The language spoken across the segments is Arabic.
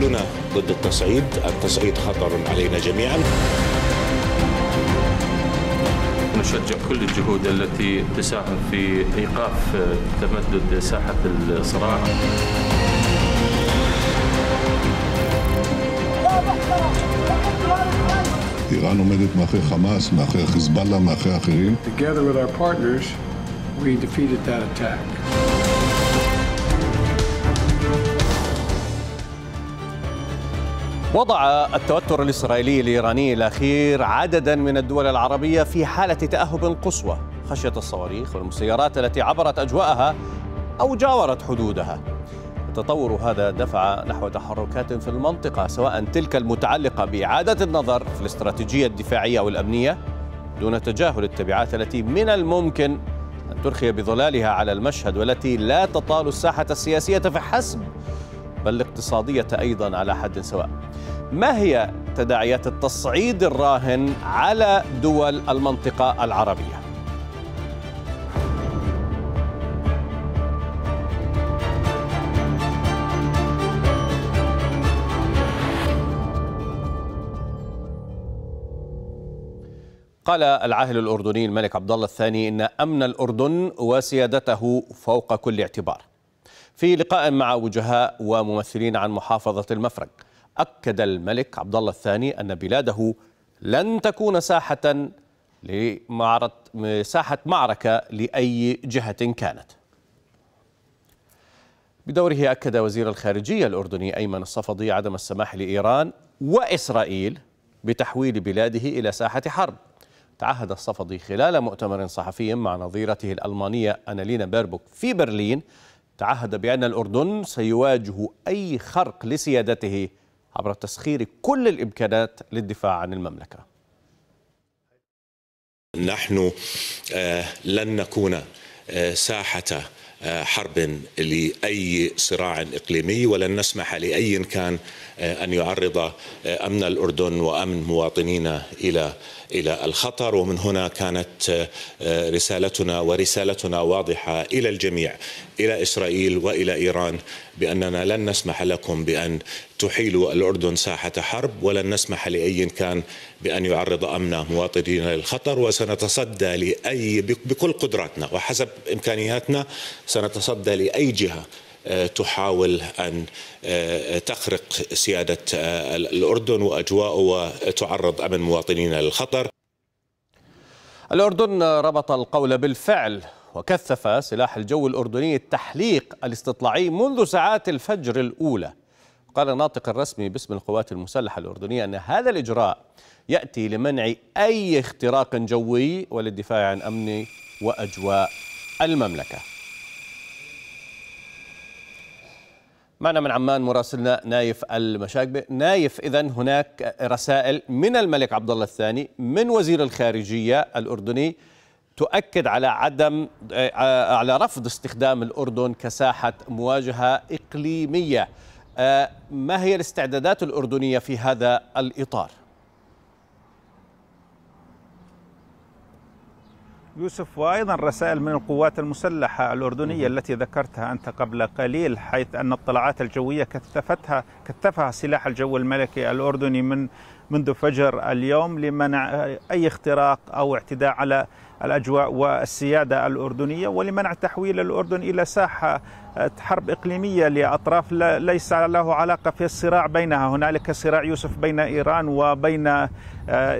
كلنا ضد التصعيد التصعيد خطر علينا جميعا نشجع كل الجهود التي تساهم في ايقاف تمدد ساحه الصراع ايران ومدت مأخي حماس مأخي حزب الله مأخي اخرين together with our partners we defeated that attack وضع التوتر الإسرائيلي الإيراني الأخير عددا من الدول العربية في حالة تأهب قصوى خشية الصواريخ والمسيرات التي عبرت أجواءها أو جاورت حدودها التطور هذا دفع نحو تحركات في المنطقة سواء تلك المتعلقة بإعادة النظر في الاستراتيجية الدفاعية او الامنيه دون تجاهل التبعات التي من الممكن أن ترخي بظلالها على المشهد والتي لا تطال الساحة السياسية فحسب بل الاقتصادية أيضا على حد سواء ما هي تداعيات التصعيد الراهن على دول المنطقة العربية؟ قال العاهل الاردني الملك عبد الله الثاني ان امن الاردن وسيادته فوق كل اعتبار. في لقاء مع وجهاء وممثلين عن محافظه المفرق أكد الملك عبد الله الثاني أن بلاده لن تكون ساحة لمعرة ساحة معركة لأي جهة كانت بدوره أكد وزير الخارجية الأردني أيمن الصفدي عدم السماح لإيران وإسرائيل بتحويل بلاده إلى ساحة حرب تعهد الصفدي خلال مؤتمر صحفي مع نظيرته الألمانية أنالينا بيربوك في برلين تعهد بأن الأردن سيواجه أي خرق لسيادته عبر تسخير كل الامكانات للدفاع عن المملكه. نحن آه، لن نكون آه، ساحه آه، حرب لاي صراع اقليمي ولن نسمح لاي كان ان يعرض امن الاردن وامن مواطنينا الى الى الخطر ومن هنا كانت رسالتنا ورسالتنا واضحه الى الجميع الى اسرائيل والى ايران باننا لن نسمح لكم بان تحيل الأردن ساحة حرب ولن نسمح لأي كان بأن يعرض أمن مواطنينا للخطر وسنتصدى لأي بكل قدراتنا وحسب إمكانياتنا سنتصدى لأي جهة آه، تحاول أن آه، تخرق سيادة آه، الأردن وأجواءه وتعرض أمن مواطنينا للخطر الأردن ربط القول بالفعل وكثف سلاح الجو الأردني التحليق الاستطلاعي منذ ساعات الفجر الأولى قال الناطق الرسمي باسم القوات المسلحة الأردنية أن هذا الإجراء يأتي لمنع أي اختراق جوي وللدفاع عن أمن وأجواء المملكة معنا من عمان مراسلنا نايف المشاكبة نايف إذا هناك رسائل من الملك عبد الله الثاني من وزير الخارجية الأردني تؤكد على عدم آه، على رفض استخدام الأردن كساحة مواجهة إقليمية آه، ما هي الاستعدادات الأردنية في هذا الإطار؟ يوسف وايضا رسائل من القوات المسلحه الاردنيه التي ذكرتها انت قبل قليل حيث ان الطلعات الجويه كثفتها كثفها سلاح الجو الملكي الاردني من منذ فجر اليوم لمنع اي اختراق او اعتداء على الاجواء والسياده الاردنيه ولمنع تحويل الاردن الى ساحه آه، حرب إقليمية لأطراف ليس له علاقة في الصراع بينها هنالك صراع يوسف بين إيران وبين آه،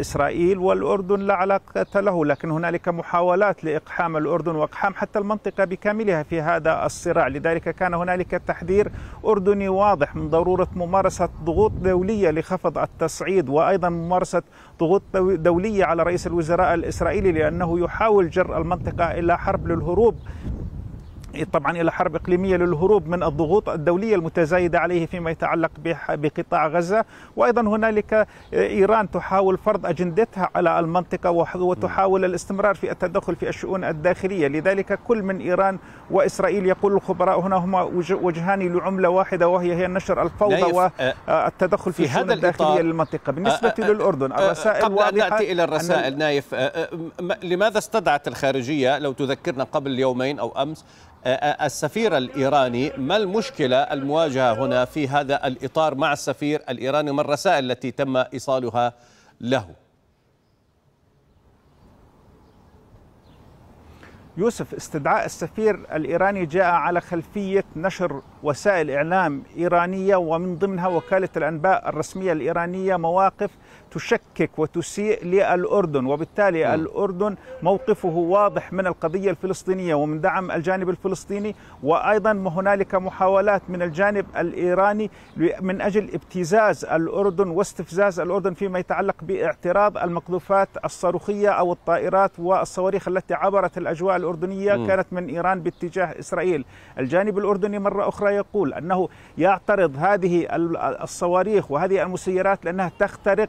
إسرائيل والأردن لا علاقة له لكن هنالك محاولات لإقحام الأردن وإقحام حتى المنطقة بكاملها في هذا الصراع لذلك كان هنالك تحذير أردني واضح من ضرورة ممارسة ضغوط دولية لخفض التصعيد وأيضا ممارسة ضغوط دولية على رئيس الوزراء الإسرائيلي لأنه يحاول جر المنطقة إلى حرب للهروب طبعا الى حرب اقليميه للهروب من الضغوط الدوليه المتزايده عليه فيما يتعلق بقطاع غزه وايضا هنالك ايران تحاول فرض اجندتها على المنطقه وتحاول الاستمرار في التدخل في الشؤون الداخليه لذلك كل من ايران واسرائيل يقول الخبراء هنا هما وجهان لعمله واحده وهي هي نشر الفوضى آه، والتدخل في, في الشؤون الداخليه للمنطقه آه، بالنسبه آه، للاردن الرسائل قبل ان ناتي الى الرسائل نايف لماذا استدعت الخارجيه لو تذكرنا قبل يومين او امس السفير الإيراني ما المشكلة المواجهة هنا في هذا الإطار مع السفير الإيراني ما الرسائل التي تم إيصالها له يوسف استدعاء السفير الإيراني جاء على خلفية نشر وسائل إعلام إيرانية ومن ضمنها وكالة الأنباء الرسمية الإيرانية مواقف تشكك وتسيء للأردن وبالتالي م. نعم. الأردن موقفه واضح من القضية الفلسطينية ومن دعم الجانب الفلسطيني وأيضا هنالك محاولات من الجانب الإيراني من أجل ابتزاز الأردن واستفزاز الأردن فيما يتعلق باعتراض المقذوفات الصاروخية أو الطائرات والصواريخ التي عبرت الأجواء الأردنية م. كانت من إيران باتجاه إسرائيل الجانب الأردني مرة أخرى يقول أنه يعترض هذه الصواريخ وهذه المسيرات لأنها تخترق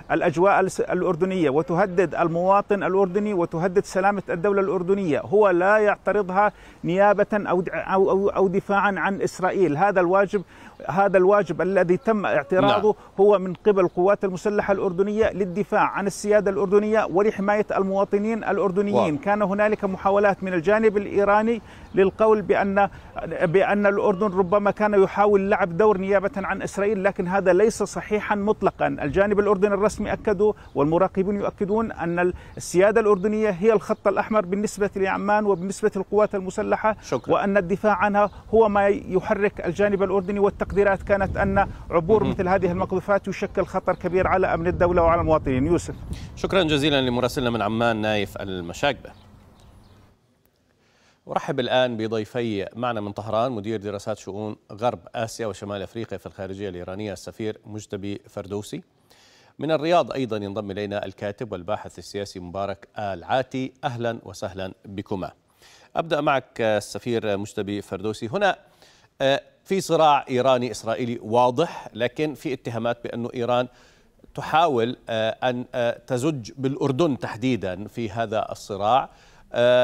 الأجواء الأردنية وتهدد المواطن الأردني وتهدد سلامة الدولة الأردنية هو لا يعترضها نيابة أو أو دفاعا عن إسرائيل هذا الواجب هذا الواجب الذي تم اعتراضه نعم. هو من قبل القوات المسلحة الأردنية للدفاع عن السيادة الأردنية ولحماية المواطنين الأردنيين واو. كان هنالك محاولات من الجانب الإيراني للقول بأن بأن الأردن ربما كان يحاول لعب دور نيابة عن إسرائيل لكن هذا ليس صحيحا مطلقا الجانب الأردني الرسمي الرسمي أكدوا والمراقبون يؤكدون أن السيادة الأردنية هي الخط الأحمر بالنسبة لعمان وبالنسبة للقوات المسلحة شكرا. وأن الدفاع عنها هو ما يحرك الجانب الأردني والتقديرات كانت أن عبور مثل هذه المقذوفات يشكل خطر كبير على أمن الدولة وعلى المواطنين يوسف شكرا جزيلا لمراسلنا من عمان نايف المشاكبة أرحب الآن بضيفي معنا من طهران مدير دراسات شؤون غرب آسيا وشمال أفريقيا في الخارجية الإيرانية السفير مجتبي فردوسي من الرياض أيضا ينضم إلينا الكاتب والباحث السياسي مبارك العاتي أهلا وسهلا بكما أبدأ معك آه، السفير مجتبي فردوسي هنا آه، في صراع إيراني إسرائيلي واضح لكن في اتهامات بانه إيران تحاول آه، أن تزج بالأردن تحديدا في هذا الصراع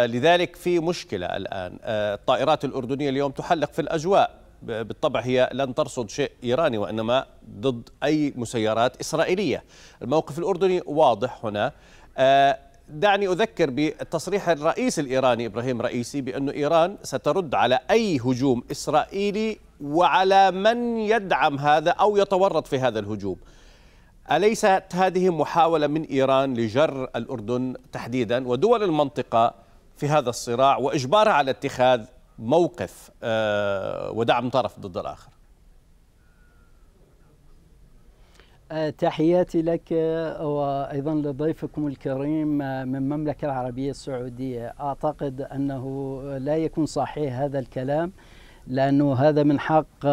لذلك في مشكلة الآن الطائرات الأردنية اليوم تحلق في الأجواء بالطبع هي لن ترصد شيء إيراني وإنما ضد أي مسيرات إسرائيلية الموقف الأردني واضح هنا آه، دعني أذكر بتصريح الرئيس الإيراني إبراهيم رئيسي بأن إيران سترد على أي هجوم إسرائيلي وعلى من يدعم هذا أو يتورط في هذا الهجوم أليست هذه محاولة من إيران لجر الأردن تحديدا ودول المنطقة في هذا الصراع وإجبارها على اتخاذ موقف آه، ودعم طرف ضد الآخر آه، تحياتي لك آه، وأيضا لضيفكم الكريم من المملكة العربية السعودية أعتقد أنه لا يكون صحيح هذا الكلام لأنه هذا من حق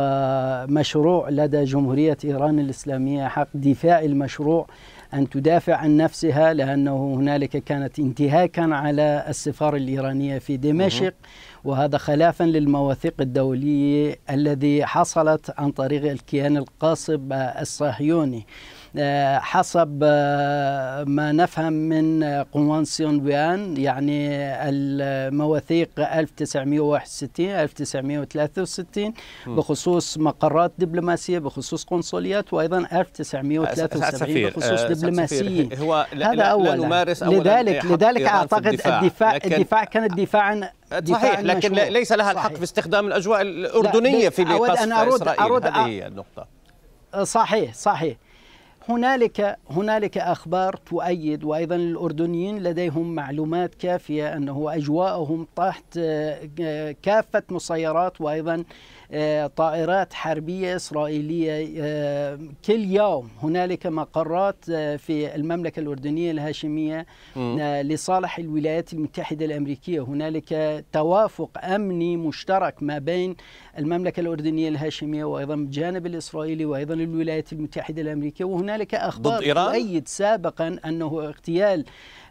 مشروع لدى جمهورية إيران الإسلامية حق دفاع المشروع أن تدافع عن نفسها لأنه هنالك كانت انتهاكا على السفارة الإيرانية في دمشق وهذا خلافا للمواثيق الدولية الذي حصلت عن طريق الكيان القاصب الصهيوني آه، حسب آه، ما نفهم من آه، قوانسيون بيان يعني المواثيق 1961 1963 بخصوص مقرات دبلوماسيه بخصوص قنصليات وايضا 1973 بخصوص دبلوماسيه هو هذا اولا لذلك لذلك اعتقد الدفاع الدفاع, كان دفاعا صحيح لكن المشروع. ليس لها الحق في استخدام الاجواء الاردنيه في قصف اسرائيل أرد هذه هي النقطه صحيح صحيح هنالك هنالك اخبار تؤيد وايضا الاردنيين لديهم معلومات كافيه انه اجواءهم تحت آه، كافه مسيرات وايضا آه، طائرات حربية إسرائيلية آه، كل يوم هنالك مقرات آه، في المملكة الأردنية الهاشمية لصالح الولايات المتحدة الأمريكية هنالك توافق أمني مشترك ما بين المملكة الأردنية الهاشمية وأيضا الجانب الإسرائيلي وأيضا الولايات المتحدة الأمريكية وهنالك أخبار تؤيد سابقا أنه اغتيال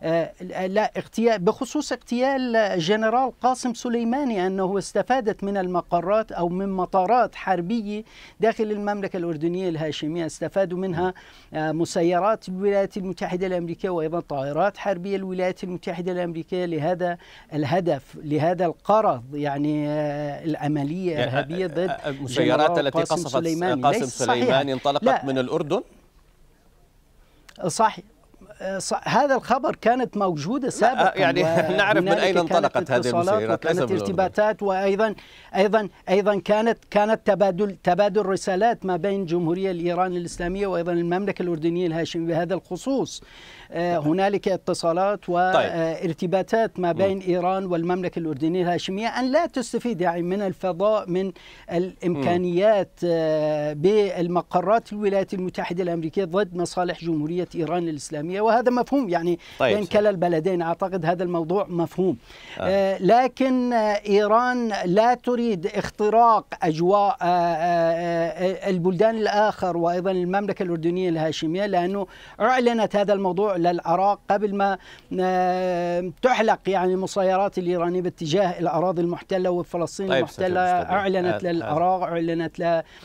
آه، لا اغتيال بخصوص اغتيال جنرال قاسم سليماني انه استفادت من المقرات او من مطارات حربيه داخل المملكه الاردنيه الهاشميه استفادوا منها آه، مسيرات الولايات المتحده الامريكيه وايضا طائرات حربيه الولايات المتحده الامريكيه لهذا الهدف لهذا القرض يعني آه، العمليه يعني، الارهابيه ضد المسيرات التي قصفت سليماني قاسم سليماني انطلقت لا. من الاردن صحيح هذا الخبر كانت موجوده سابقا يعني نعرف من اين انطلقت هذه المسيرات كانت ارتباطات وايضا ايضا ايضا كانت كانت تبادل تبادل رسالات ما بين جمهوريه الايران الاسلاميه وايضا المملكه الاردنيه الهاشميه بهذا الخصوص آه، هنالك اتصالات وارتباطات آه، طيب. ما بين ايران والمملكه الاردنيه الهاشميه ان لا تستفيد يعني من الفضاء من الامكانيات آه، بالمقرات الولايات المتحده الامريكيه ضد مصالح جمهوريه ايران الاسلاميه وهذا مفهوم يعني طيب بين كلا البلدين اعتقد هذا الموضوع مفهوم آه. آه لكن ايران لا تريد اختراق اجواء آه،, آه آه البلدان الاخر وايضا المملكه الاردنيه الهاشميه لانه اعلنت هذا الموضوع للعراق قبل ما آه تحلق يعني المسيرات الايرانيه باتجاه الاراضي المحتله وفلسطين طيب المحتله اعلنت آه، آه. للعراق اعلنت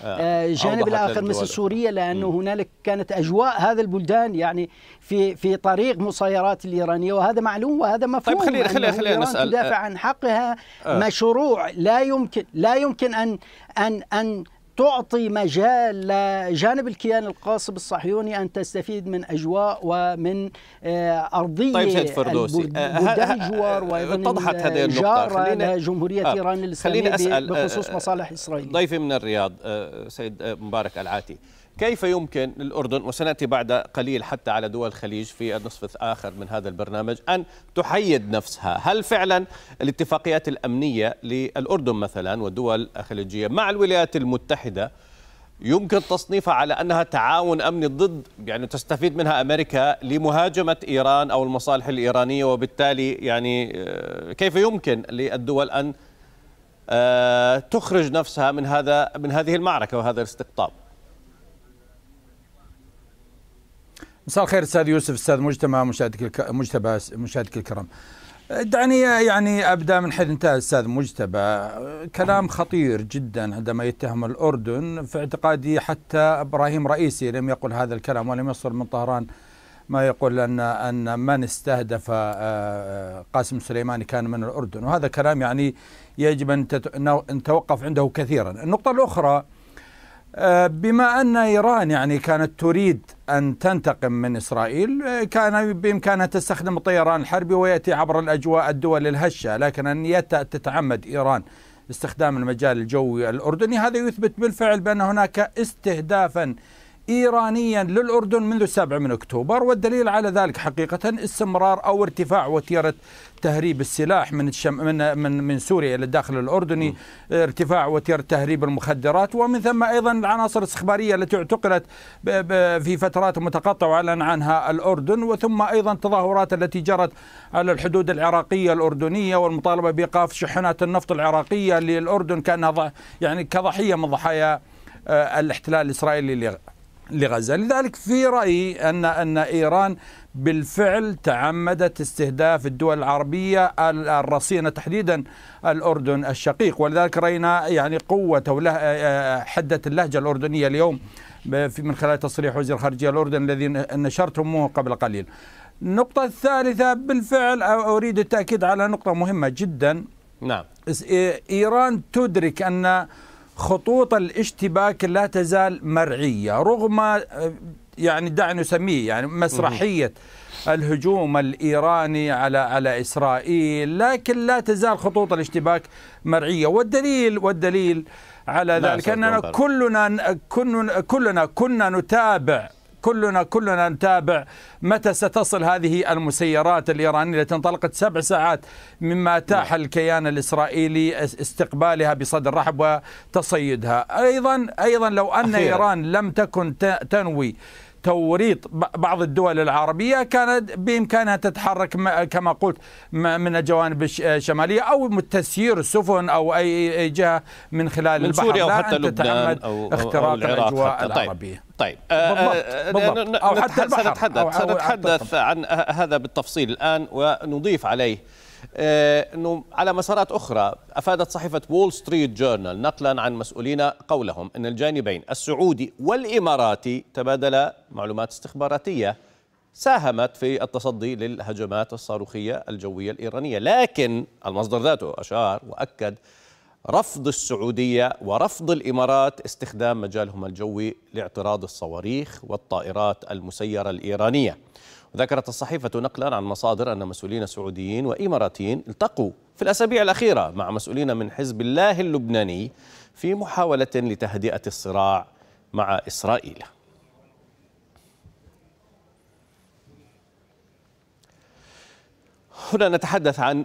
للجانب الاخر مثل سوريا لانه هنالك كانت اجواء هذا البلدان يعني في في في طريق مسيرات الايرانيه وهذا معلوم وهذا مفهوم طيب خلي خلي خلينا نسال تدافع عن حقها آه. مشروع لا يمكن لا يمكن ان ان ان تعطي مجال لجانب الكيان القاصب الصهيوني ان تستفيد من اجواء ومن آه، ارضيه طيب سيد فردوسي بلدان آه، الجوار وايضا آه، اتضحت هذه النقطه خلينا جمهوريه آه ايران الاسلاميه خلينا أسأل بخصوص مصالح اسرائيل ضيفي من الرياض سيد مبارك العاتي كيف يمكن للأردن وسنأتي بعد قليل حتى على دول الخليج في النصف الآخر من هذا البرنامج أن تحيد نفسها هل فعلا الاتفاقيات الأمنية للأردن مثلا والدول الخليجية مع الولايات المتحدة يمكن تصنيفها على انها تعاون امني ضد يعني تستفيد منها امريكا لمهاجمه ايران او المصالح الايرانيه وبالتالي يعني آه، كيف يمكن للدول ان آه، تخرج نفسها من هذا من هذه المعركه وهذا الاستقطاب مساء الخير استاذ يوسف استاذ مجتمع مشاهدك مجتبى مشاهدك الكرام دعني يعني ابدا من حيث انتهى استاذ مجتبى كلام خطير جدا عندما يتهم الاردن في اعتقادي حتى ابراهيم رئيسي لم يقل هذا الكلام ولم يصل من طهران ما يقول ان ان من استهدف آه، آه، قاسم سليماني كان من الاردن وهذا كلام يعني يجب ان نتوقف عنده كثيرا النقطه الاخرى آه، بما أن إيران يعني كانت تريد أن تنتقم من إسرائيل آه، كان بإمكانها تستخدم الطيران الحربي ويأتي عبر الأجواء الدول الهشة لكن أن تتعمد إيران استخدام المجال الجوي الأردني هذا يثبت بالفعل بأن هناك استهدافا إيرانيا للأردن منذ السابع من أكتوبر والدليل على ذلك حقيقة استمرار أو ارتفاع وتيرة تهريب السلاح من الشم من من, من سوريا الى الداخل الاردني م. ارتفاع وتيره تهريب المخدرات ومن ثم ايضا العناصر الاستخباريه التي اعتقلت في فترات متقطعه واعلن عنها الاردن وثم ايضا التظاهرات التي جرت على الحدود العراقيه الاردنيه والمطالبه بايقاف شحنات النفط العراقيه للاردن كانها يعني كضحيه من ضحايا آه، الاحتلال الاسرائيلي لغزة لذلك في رأيي أن أن إيران بالفعل تعمدت استهداف الدول العربية الرصينة تحديدا الأردن الشقيق ولذلك رأينا يعني قوة آه، آه، حدة اللهجة الأردنية اليوم من خلال تصريح وزير خارجية الأردن الذي نشرتموه قبل قليل النقطة الثالثة بالفعل أريد التأكيد على نقطة مهمة جدا نعم إيران تدرك أن خطوط الاشتباك لا تزال مرعية رغم آه، يعني دعنا نسميه يعني مسرحية الهجوم الإيراني على على إسرائيل لكن لا تزال خطوط الاشتباك مرعية والدليل والدليل على ذلك أننا كلنا كلنا كلنا كنا نتابع كلنا كلنا نتابع متى ستصل هذه المسيرات الإيرانية التي انطلقت سبع ساعات مما أتاح نعم. الكيان الإسرائيلي استقبالها بصدر رحب وتصيدها أيضا أيضا لو أن أخير. إيران لم تكن تنوي توريط بعض الدول العربية كانت بإمكانها تتحرك كما قلت من الجوانب الشمالية أو تسيير السفن أو أي جهة من خلال من البحر سوريا أو حتى لبنان أو اختراق الأجواء حتى. طيب، العربية طيب, طيب. بالضبط. آه، يعني أو حتى البحر سنتحدث, أو سنتحدث عن هذا بالتفصيل الآن ونضيف عليه آه، انه على مسارات اخرى افادت صحيفه وول ستريت جورنال نقلا عن مسؤولين قولهم ان الجانبين السعودي والاماراتي تبادلا معلومات استخباراتيه ساهمت في التصدي للهجمات الصاروخيه الجويه الايرانيه، لكن المصدر ذاته اشار واكد رفض السعوديه ورفض الامارات استخدام مجالهما الجوي لاعتراض الصواريخ والطائرات المسيره الايرانيه. وذكرت الصحيفة نقلا عن مصادر أن مسؤولين سعوديين وإماراتيين التقوا في الأسابيع الأخيرة مع مسؤولين من حزب الله اللبناني في محاولة لتهدئة الصراع مع إسرائيل هنا نتحدث عن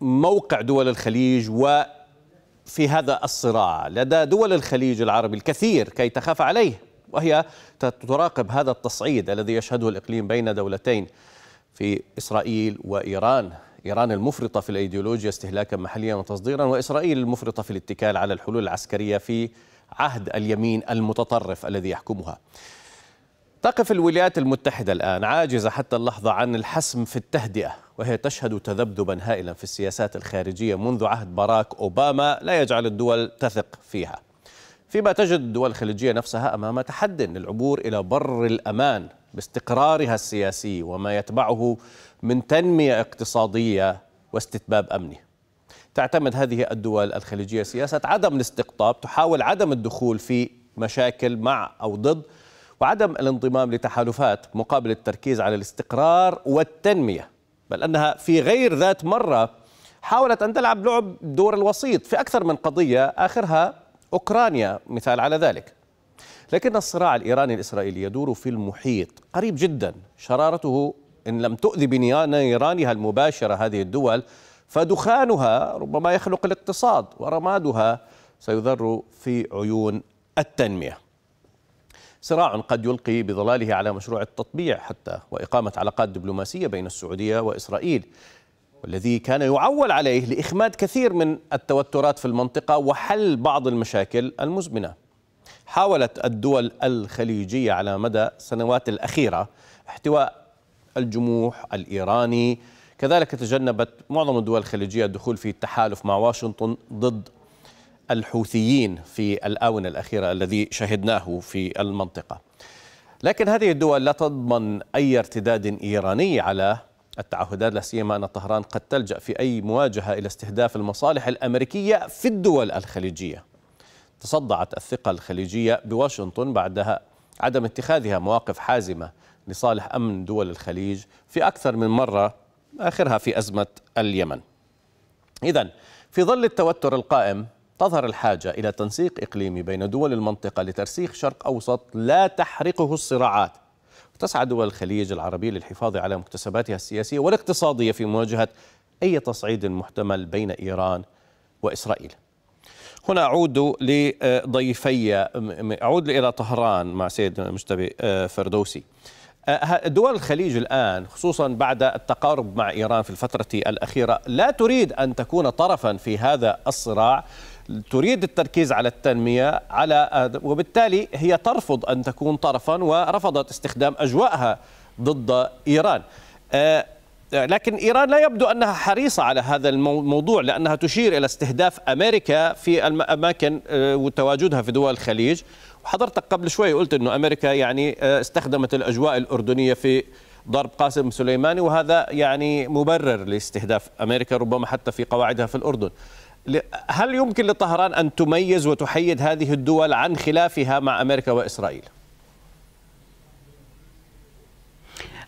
موقع دول الخليج وفي هذا الصراع لدى دول الخليج العربي الكثير كي تخاف عليه وهي تراقب هذا التصعيد الذي يشهده الإقليم بين دولتين في إسرائيل وإيران إيران المفرطة في الأيديولوجيا استهلاكا محليا وتصديرا وإسرائيل المفرطة في الاتكال على الحلول العسكرية في عهد اليمين المتطرف الذي يحكمها تقف الولايات المتحدة الآن عاجزة حتى اللحظة عن الحسم في التهدئة وهي تشهد تذبذبا هائلا في السياسات الخارجية منذ عهد باراك أوباما لا يجعل الدول تثق فيها فيما تجد الدول الخليجية نفسها أمام تحد للعبور إلى بر الأمان باستقرارها السياسي وما يتبعه من تنمية اقتصادية واستتباب أمني تعتمد هذه الدول الخليجية سياسة عدم الاستقطاب تحاول عدم الدخول في مشاكل مع أو ضد وعدم الانضمام لتحالفات مقابل التركيز على الاستقرار والتنمية بل أنها في غير ذات مرة حاولت أن تلعب لعب دور الوسيط في أكثر من قضية آخرها أوكرانيا مثال على ذلك لكن الصراع الإيراني الإسرائيلي يدور في المحيط قريب جدا شرارته إن لم تؤذي بنيرانها المباشرة هذه الدول فدخانها ربما يخلق الاقتصاد ورمادها سيذر في عيون التنمية صراع قد يلقي بظلاله على مشروع التطبيع حتى وإقامة علاقات دبلوماسية بين السعودية وإسرائيل والذي كان يعول عليه لإخماد كثير من التوترات في المنطقة وحل بعض المشاكل المزمنة حاولت الدول الخليجية على مدى السنوات الأخيرة احتواء الجموح الإيراني كذلك تجنبت معظم الدول الخليجية الدخول في التحالف مع واشنطن ضد الحوثيين في الآونة الأخيرة الذي شهدناه في المنطقة لكن هذه الدول لا تضمن أي ارتداد إيراني على التعهدات لا سيما أن طهران قد تلجأ في أي مواجهة إلى استهداف المصالح الأمريكية في الدول الخليجية تصدعت الثقة الخليجية بواشنطن بعدها عدم اتخاذها مواقف حازمة لصالح أمن دول الخليج في أكثر من مرة آخرها في أزمة اليمن إذا في ظل التوتر القائم تظهر الحاجة إلى تنسيق إقليمي بين دول المنطقة لترسيخ شرق أوسط لا تحرقه الصراعات تسعى دول الخليج العربي للحفاظ على مكتسباتها السياسية والاقتصادية في مواجهة أي تصعيد محتمل بين إيران وإسرائيل هنا أعود لضيفي أعود إلى طهران مع سيد مجتبي آه، فردوسي آه، دول الخليج الآن خصوصا بعد التقارب مع إيران في الفترة الأخيرة لا تريد أن تكون طرفا في هذا الصراع تريد التركيز على التنمية على وبالتالي هي ترفض أن تكون طرفا ورفضت استخدام أجواءها ضد إيران آه، لكن إيران لا يبدو أنها حريصة على هذا الموضوع لأنها تشير إلى استهداف أمريكا في الأماكن آه، وتواجدها في دول الخليج وحضرتك قبل شوي قلت أنه أمريكا يعني آه، استخدمت الأجواء الأردنية في ضرب قاسم سليماني وهذا يعني مبرر لاستهداف أمريكا ربما حتى في قواعدها في الأردن هل يمكن لطهران أن تميز وتحيد هذه الدول عن خلافها مع أمريكا وإسرائيل؟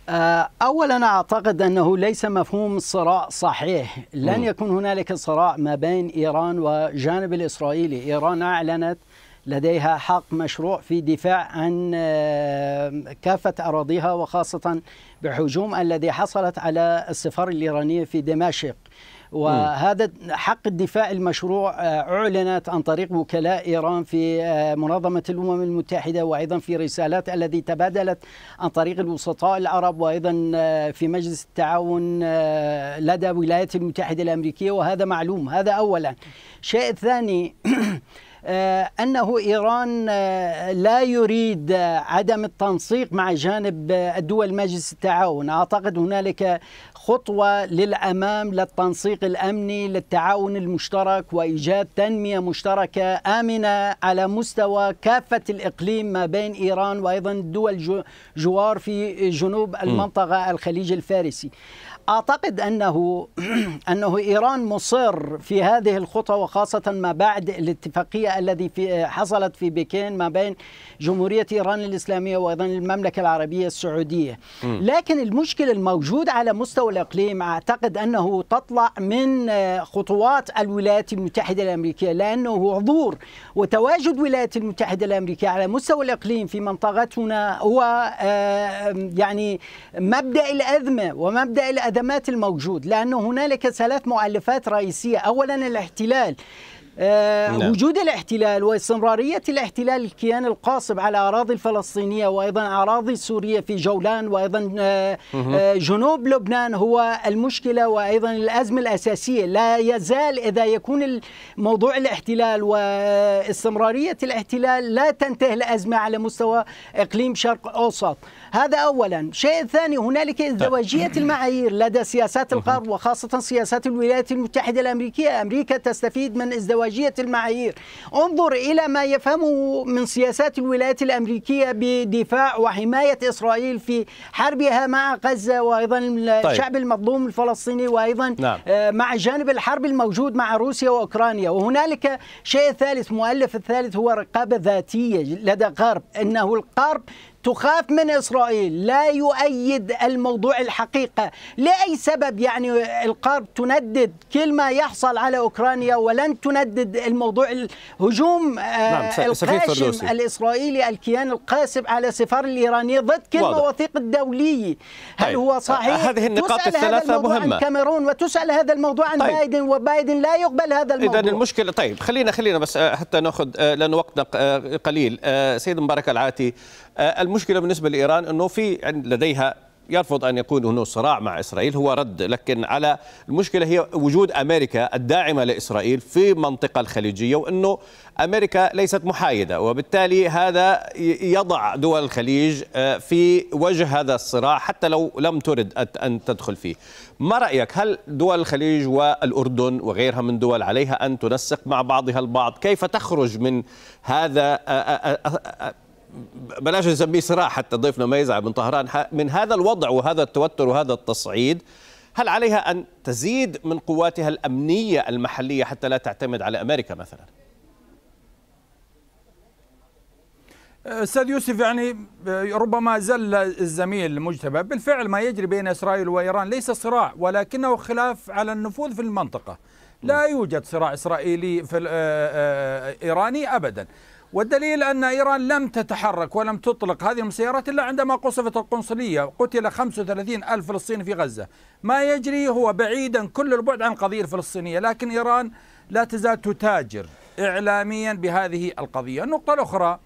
آه، أولا أعتقد أنه ليس مفهوم صراع صحيح لن يكون هنالك صراع ما بين إيران وجانب الإسرائيلي إيران أعلنت لديها حق مشروع في دفاع عن آه، كافة أراضيها وخاصة بحجوم الذي حصلت على السفارة الإيرانية في دمشق وهذا حق الدفاع المشروع آه، أعلنت عن طريق وكلاء إيران في آه، منظمة الأمم المتحدة وأيضا في رسالات التي تبادلت عن طريق الوسطاء العرب وأيضا آه، في مجلس التعاون لدى الولايات المتحدة الأمريكية وهذا معلوم هذا أولا شيء ثاني أنه إيران لا يريد عدم التنسيق مع جانب الدول مجلس التعاون أعتقد هنالك خطوة للأمام للتنسيق الأمني للتعاون المشترك وإيجاد تنمية مشتركة آمنة على مستوى كافة الإقليم ما بين إيران وأيضا دول جوار في جنوب المنطقة الخليج الفارسي اعتقد انه انه ايران مصر في هذه الخطوه وخاصه ما بعد الاتفاقيه الذي في حصلت في بكين ما بين جمهوريه ايران الاسلاميه وايضا المملكه العربيه السعوديه لكن المشكله الموجود على مستوى الاقليم اعتقد انه تطلع من خطوات الولايات المتحده الامريكيه لانه حضور وتواجد الولايات المتحده الامريكيه على مستوى الاقليم في منطقتنا هو آه، يعني مبدا الازمه ومبدا الأذمة الخدمات الموجود لأن هنالك ثلاث مؤلفات رئيسية أولا الاحتلال آه نعم. وجود الاحتلال واستمرارية الاحتلال الكيان القاصب على أراضي الفلسطينية وأيضا أراضي سورية في جولان وأيضا آه،, آه جنوب لبنان هو المشكلة وأيضا الأزمة الأساسية لا يزال إذا يكون موضوع الاحتلال واستمرارية الاحتلال لا تنتهي الأزمة على مستوى إقليم شرق أوسط هذا أولا شيء ثاني هنالك ازدواجية طيب. المعايير لدى سياسات الغرب وخاصة سياسات الولايات المتحدة الأمريكية أمريكا تستفيد من ازدواجية المعايير انظر إلى ما يفهمه من سياسات الولايات الأمريكية بدفاع وحماية إسرائيل في حربها مع غزة وأيضا طيب. الشعب طيب. المظلوم الفلسطيني وأيضا نعم. آه، مع جانب الحرب الموجود مع روسيا وأوكرانيا وهنالك شيء ثالث مؤلف الثالث هو رقابة ذاتية لدى غرب أنه الغرب تخاف من إسرائيل لا يؤيد الموضوع الحقيقة لأي سبب يعني القارب تندد كل ما يحصل على أوكرانيا ولن تندد الموضوع الهجوم آه، نعم القاشم الإسرائيلي الكيان القاسم على سفر الإيرانية ضد كل المواثيق الدولية هل طيب. هو صحيح؟ هذه النقاط تسأل الثلاثة هذا مهمة عن كاميرون وتسأل هذا الموضوع عن طيب. بايدن وبايدن لا يقبل هذا الموضوع إذا المشكلة طيب خلينا خلينا بس آه، حتى ناخذ آه، لأن وقتنا قليل سيد مبارك العاتي آه، المشكله بالنسبه لايران انه في لديها يرفض ان يكون هناك صراع مع اسرائيل هو رد لكن على المشكله هي وجود امريكا الداعمه لاسرائيل في المنطقه الخليجيه وانه امريكا ليست محايده وبالتالي هذا يضع دول الخليج آه، في وجه هذا الصراع حتى لو لم ترد ان تدخل فيه. ما رايك هل دول الخليج والاردن وغيرها من دول عليها ان تنسق مع بعضها البعض؟ كيف تخرج من هذا آه، بلاش نسميه صراع حتى ضيفنا ما يزعل من طهران من هذا الوضع وهذا التوتر وهذا التصعيد هل عليها أن تزيد من قواتها الأمنية المحلية حتى لا تعتمد على أمريكا مثلا؟ أه، استاذ يوسف يعني أه، ربما زل الزميل مجتبى بالفعل ما يجري بين اسرائيل وايران ليس صراع ولكنه خلاف على النفوذ في المنطقه لا يوجد صراع اسرائيلي في أه، ايراني ابدا والدليل أن إيران لم تتحرك ولم تطلق هذه المسيرات إلا عندما قصفت القنصلية قتل 35 ألف فلسطيني في غزة ما يجري هو بعيدا كل البعد عن القضية الفلسطينية لكن إيران لا تزال تتاجر إعلاميا بهذه القضية النقطة الأخرى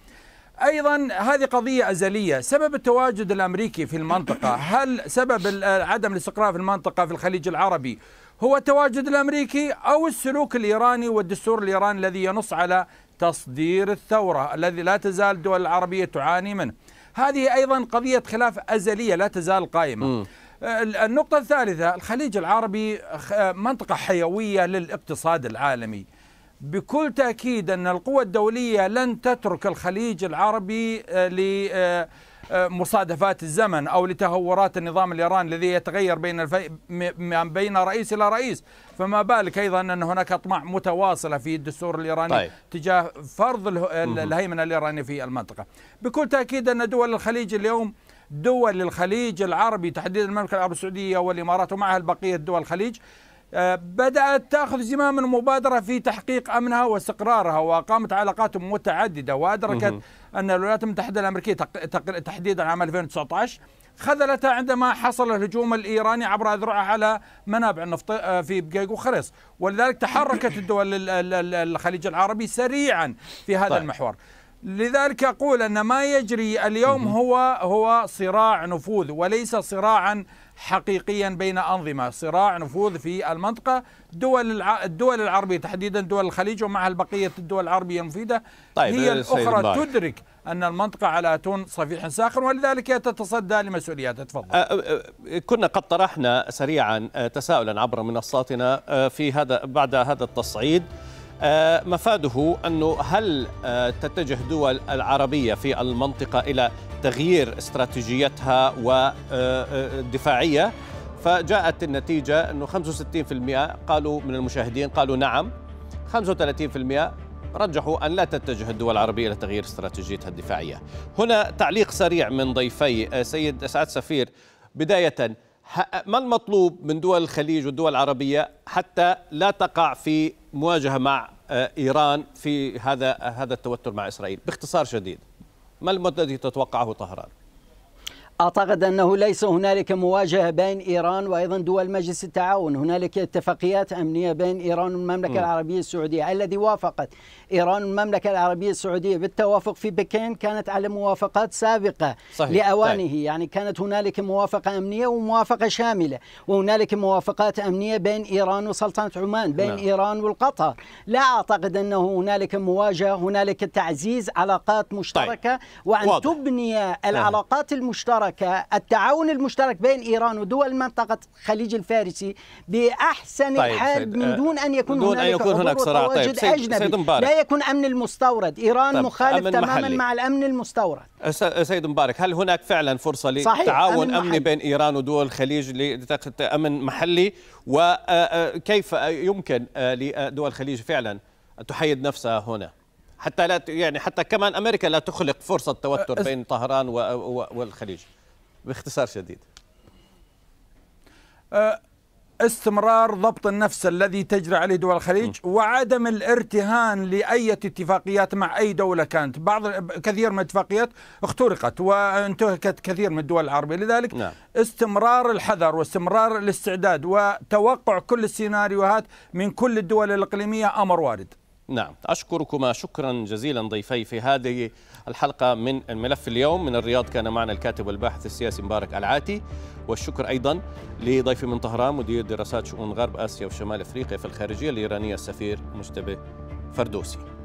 ايضا هذه قضيه ازليه، سبب التواجد الامريكي في المنطقه، هل سبب عدم الاستقرار في المنطقه في الخليج العربي هو التواجد الامريكي او السلوك الايراني والدستور الايراني الذي ينص على تصدير الثورة الذي لا تزال الدول العربية تعاني منه هذه أيضا قضية خلاف أزلية لا تزال قائمة م. آه، النقطة الثالثة الخليج العربي آه، منطقة حيوية للاقتصاد العالمي بكل تأكيد أن القوى الدولية لن تترك الخليج العربي آه، مصادفات الزمن أو لتهورات النظام الإيراني الذي يتغير بين الفي... بين رئيس إلى رئيس فما بالك أيضا أن هناك أطماع متواصلة في الدستور الإيراني طيب. تجاه فرض الهيمنة الإيرانية في المنطقة بكل تأكيد أن دول الخليج اليوم دول الخليج العربي تحديدا المملكة العربية السعودية والإمارات ومعها بقية دول الخليج آه، بدأت تأخذ زمام المبادرة في تحقيق أمنها واستقرارها وأقامت علاقات متعددة وأدركت أن الولايات المتحدة الأمريكية تحديدا عام 2019 خذلتها عندما حصل الهجوم الإيراني عبر أذرعها على منابع النفط آه، في بقيق وخرس ولذلك تحركت الدول الخليج العربي سريعا في هذا طيب. المحور لذلك أقول أن ما يجري اليوم هو هو صراع نفوذ وليس صراعا حقيقيا بين أنظمة صراع نفوذ في المنطقة دول الدول العربية تحديدا دول الخليج ومعها بقية الدول العربية المفيدة طيب هي آه، الأخرى تدرك أن المنطقة على تون صفيح ساخن ولذلك هي تتصدى لمسؤولياتها تفضل آه، آه، كنا قد طرحنا سريعا تساؤلا عبر منصاتنا في هذا بعد هذا التصعيد آه، مفاده أنه هل آه، تتجه دول العربية في المنطقة إلى تغيير استراتيجيتها ودفاعية آه، فجاءت النتيجة أنه 65% قالوا من المشاهدين قالوا نعم 35% رجحوا أن لا تتجه الدول العربية إلى تغيير استراتيجيتها الدفاعية هنا تعليق سريع من ضيفي سيد أسعد سفير بداية ما المطلوب من دول الخليج والدول العربية حتى لا تقع في مواجهة مع آه، إيران في هذا هذا التوتر مع إسرائيل باختصار شديد ما التي تتوقعه طهران اعتقد انه ليس هنالك مواجهه بين ايران وايضا دول مجلس التعاون، هنالك اتفاقيات امنيه بين ايران والمملكه م. العربيه السعوديه الذي وافقت ايران والمملكه العربيه السعوديه بالتوافق في بكين كانت على موافقات سابقه صحيح. لاوانه طيب. يعني كانت هنالك موافقه امنيه وموافقه شامله، وهنالك موافقات امنيه بين ايران وسلطنه عمان، بين نعم. ايران والقطر، لا اعتقد انه هنالك مواجهه، هنالك تعزيز علاقات مشتركه طيب. وان واضح. تبني العلاقات المشتركه المشتركة التعاون المشترك بين إيران ودول منطقة الخليج الفارسي بأحسن طيب سيد. من آه، دون أن يكون دون هناك, أن يكون هناك صراع طيب سيد أجنبي سيد مبارك. لا يكون أمن المستورد إيران طيب مخالف تماما محلي. مع الأمن المستورد سيد مبارك هل هناك فعلا فرصة لتعاون أمن أمني بين إيران ودول الخليج لتأخذ أمن محلي وكيف آه، آه، يمكن لدول الخليج فعلا أن تحيد نفسها هنا؟ حتى لا يعني حتى كمان امريكا لا تخلق فرصه توتر بين طهران والخليج باختصار شديد أه، استمرار ضبط النفس الذي تجري عليه دول الخليج وعدم الارتهان لاي اتفاقيات مع اي دوله كانت، بعض كثير من الاتفاقيات اخترقت وانتهكت كثير من الدول العربيه، لذلك نعم. استمرار الحذر واستمرار الاستعداد وتوقع كل السيناريوهات من كل الدول الاقليميه امر وارد. نعم، اشكركما شكرا جزيلا ضيفي في هذه الحلقة من الملف اليوم من الرياض كان معنا الكاتب والباحث السياسي مبارك العاتي والشكر أيضا لضيفي من طهران مدير دراسات شؤون غرب آسيا وشمال أفريقيا في الخارجية الإيرانية السفير مجتبى فردوسي